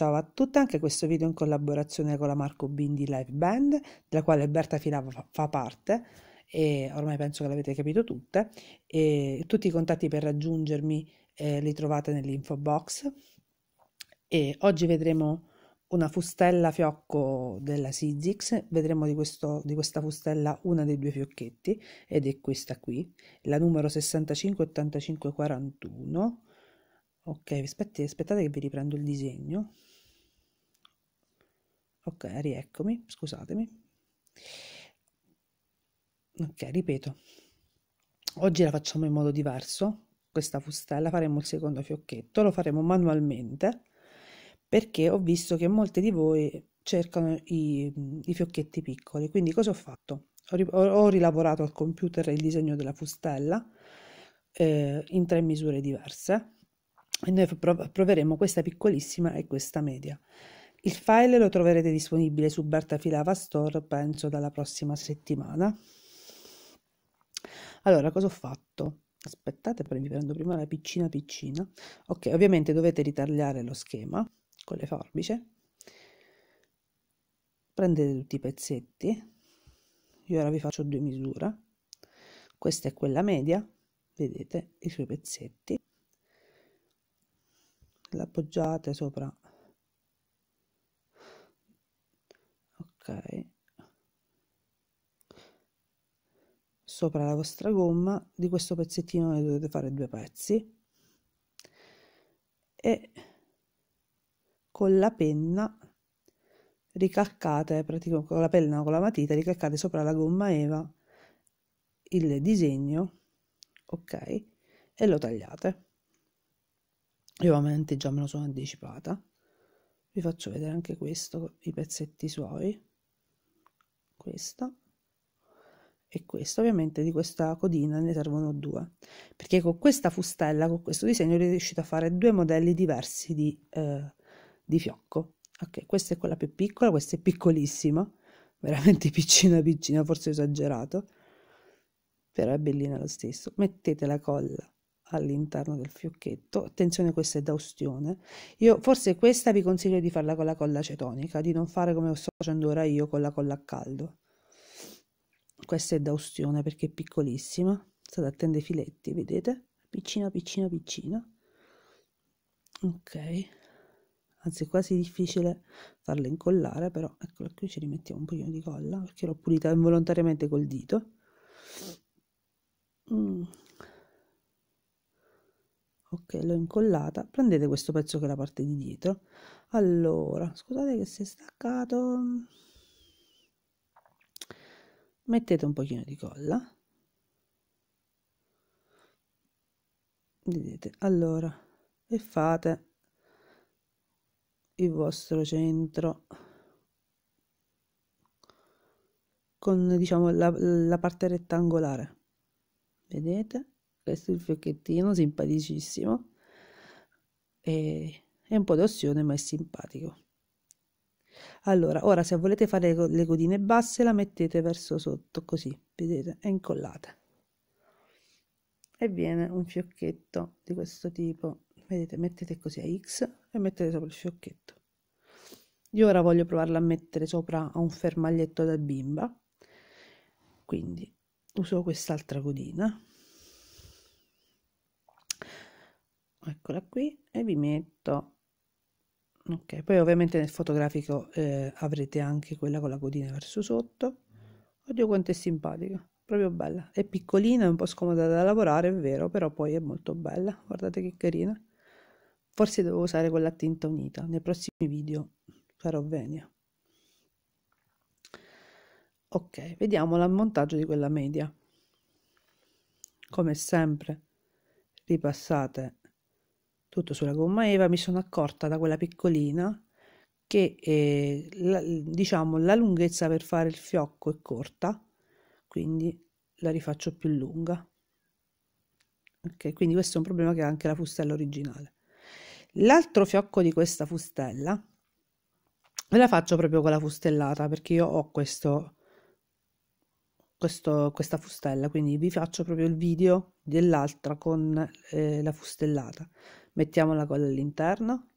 Ciao a tutti, anche questo video in collaborazione con la Marco Bindi Live Band, della quale Berta Filava fa parte e ormai penso che l'avete capito tutte. E tutti i contatti per raggiungermi eh, li trovate nell'info box. E oggi vedremo una fustella fiocco della Sizix, vedremo di, questo, di, questa fustella una dei due fiocchetti ed è questa qui, la numero 658541. Ok, aspetti, aspettate che vi riprendo il disegno ok rieccomi scusatemi ok ripeto oggi la facciamo in modo diverso questa fustella faremo il secondo fiocchetto lo faremo manualmente perché ho visto che molte di voi cercano i, i fiocchetti piccoli quindi cosa ho fatto ho, ho, rilavorato al computer il disegno della fustella eh, in tre misure diverse e noi proveremo questa piccolissima e questa media il file lo troverete disponibile su Bartafilava Store, penso, dalla prossima settimana. Allora, cosa ho fatto? Aspettate, vi prendo prima la piccina piccina. Ok, ovviamente dovete ritagliare lo schema con le forbice. Prendete tutti i pezzetti. Io ora vi faccio due misure. Questa è quella media, vedete i suoi pezzetti. L'appoggiate sopra sopra la vostra gomma di questo pezzettino ne dovete fare due pezzi e con la penna ricalcate praticamente con la penna o con la matita ricalcate sopra la gomma eva il disegno ok e lo tagliate io ovviamente già me lo sono anticipata vi faccio vedere anche questo i pezzetti suoi questa e questo ovviamente di questa codina ne servono due perché con questa fustella con questo disegno riuscite a fare due modelli diversi di, eh, di fiocco ok questa è quella più piccola questa è piccolissima veramente piccina piccina forse esagerato però è bellina lo stesso mettete la colla all'interno del fiocchetto attenzione questa è da ustione io forse questa vi consiglio di farla con la colla cetonica di non fare come sto facendo ora io con la colla a caldo questa è da ustione perché è piccolissima, state da tende filetti, vedete? Piccina, piccina, piccina. Ok, anzi è quasi difficile farla incollare, però eccola qui ci rimettiamo un pochino di colla perché l'ho pulita involontariamente col dito. Mm. Ok, l'ho incollata. Prendete questo pezzo che è la parte di dietro. Allora, scusate che si è staccato mettete un pochino di colla vedete allora e fate il vostro centro con diciamo la, la parte rettangolare vedete questo è il fiocchettino simpaticissimo e, è un po' d'ossione ma è simpatico allora ora se volete fare le godine basse la mettete verso sotto così vedete è incollata. e viene un fiocchetto di questo tipo vedete mettete così a x e mettete sopra il fiocchetto io ora voglio provarla a mettere sopra a un fermaglietto da bimba quindi uso quest'altra godina eccola qui e vi metto ok poi ovviamente nel fotografico eh, avrete anche quella con la codina verso sotto oddio quanto è simpatica proprio bella è piccolina è un po' scomoda da lavorare è vero però poi è molto bella guardate che carina forse devo usare quella tinta unita nei prossimi video sarò venia ok vediamo l'ammontaggio di quella media come sempre ripassate tutto sulla gomma Eva, mi sono accorta da quella piccolina che eh, la, diciamo la lunghezza per fare il fiocco è corta, quindi la rifaccio più lunga. Ok, quindi questo è un problema che ha anche la fustella originale. L'altro fiocco di questa fustella ve la faccio proprio con la fustellata perché io ho questo, questo questa fustella, quindi vi faccio proprio il video dell'altra con eh, la fustellata. Mettiamo la colla all'interno.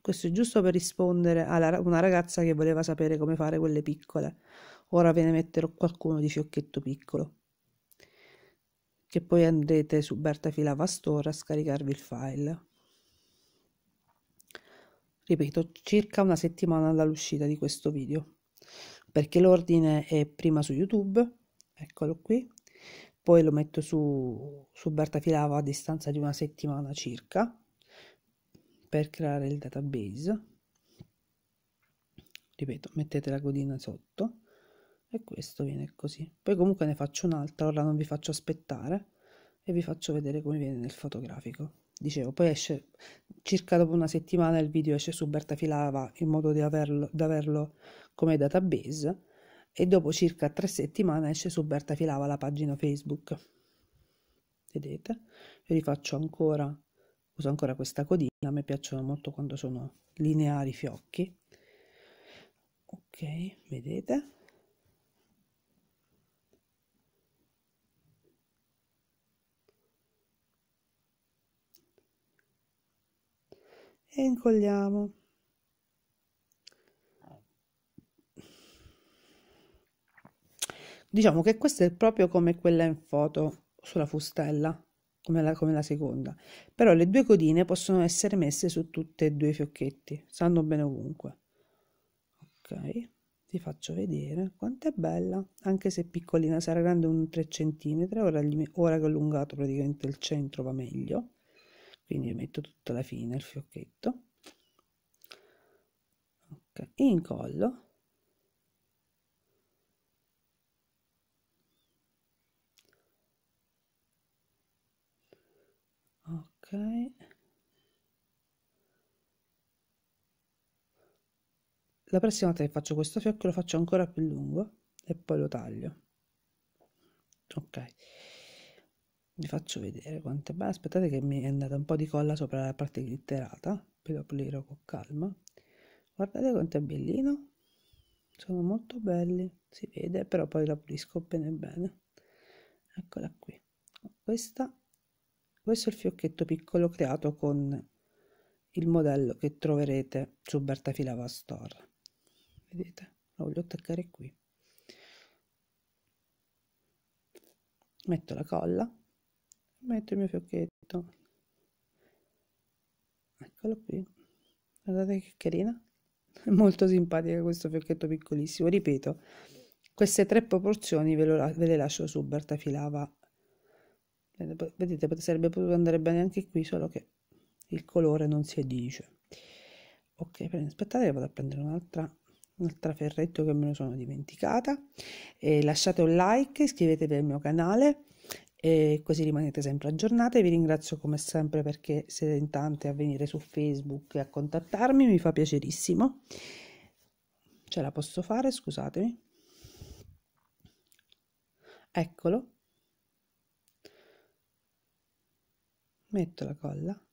Questo è giusto per rispondere a una ragazza che voleva sapere come fare quelle piccole. Ora ve ne metterò qualcuno di fiocchetto piccolo. Che poi andrete su Berta Fila Pastore a scaricarvi il file. Ripeto, circa una settimana dall'uscita di questo video. Perché l'ordine è prima su YouTube, eccolo qui, poi lo metto su, su Berta Filava a distanza di una settimana circa per creare il database ripeto mettete la codina sotto e questo viene così poi comunque ne faccio un'altra ora non vi faccio aspettare e vi faccio vedere come viene nel fotografico dicevo poi esce circa dopo una settimana il video esce su Berta Filava in modo da averlo, averlo come database e dopo circa tre settimane esce su Berta Filava la pagina Facebook vedete vi faccio ancora uso ancora questa codina a me piacciono molto quando sono lineari i fiocchi ok vedete e incolliamo diciamo che questo è proprio come quella in foto sulla fustella come la, come la seconda, però le due codine possono essere messe su tutte e due i fiocchetti, stanno bene ovunque. Ok, ti faccio vedere quanto è bella, anche se piccolina, sarà grande un 3 cm, ora, ora che ho allungato praticamente il centro va meglio, quindi metto tutta la fine il fiocchetto. Okay. incollo. collo ok la prossima volta che faccio questo fiocco lo faccio ancora più lungo e poi lo taglio ok vi faccio vedere quanto è bello aspettate che mi è andata un po' di colla sopra la parte glitterata poi lo pulirò con calma guardate quanto è bellino sono molto belli si vede però poi la pulisco bene bene eccola qui questa questo è il fiocchetto piccolo creato con il modello che troverete su Bertafilava Store. Vedete? Lo voglio attaccare qui. Metto la colla, metto il mio fiocchetto. Eccolo qui. Guardate che carina. È molto simpatica questo fiocchetto piccolissimo. Ripeto, queste tre proporzioni ve, lo, ve le lascio su Bertafilava vedete sarebbe potuto andare bene anche qui solo che il colore non si dice ok aspettate vado a prendere un'altra un'altra ferretto che me lo sono dimenticata e eh, lasciate un like iscrivetevi al mio canale e così rimanete sempre aggiornate vi ringrazio come sempre perché siete in tante a venire su facebook e a contattarmi mi fa piacerissimo ce la posso fare scusatemi eccolo metto la colla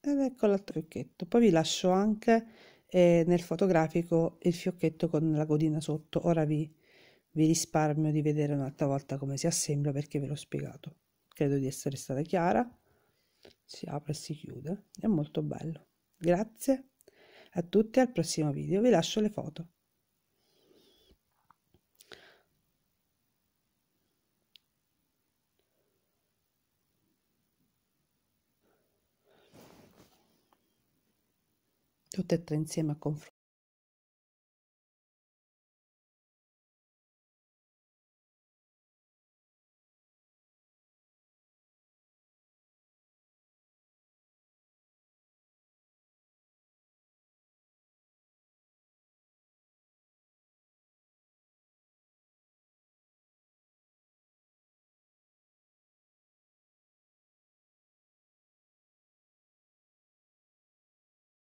ed ecco l'altro fiocchetto poi vi lascio anche eh, nel fotografico il fiocchetto con la godina sotto ora vi, vi risparmio di vedere un'altra volta come si assembla perché ve l'ho spiegato credo di essere stata chiara si apre e si chiude è molto bello grazie a tutti al prossimo video vi lascio le foto tutte e tre insieme a confronto.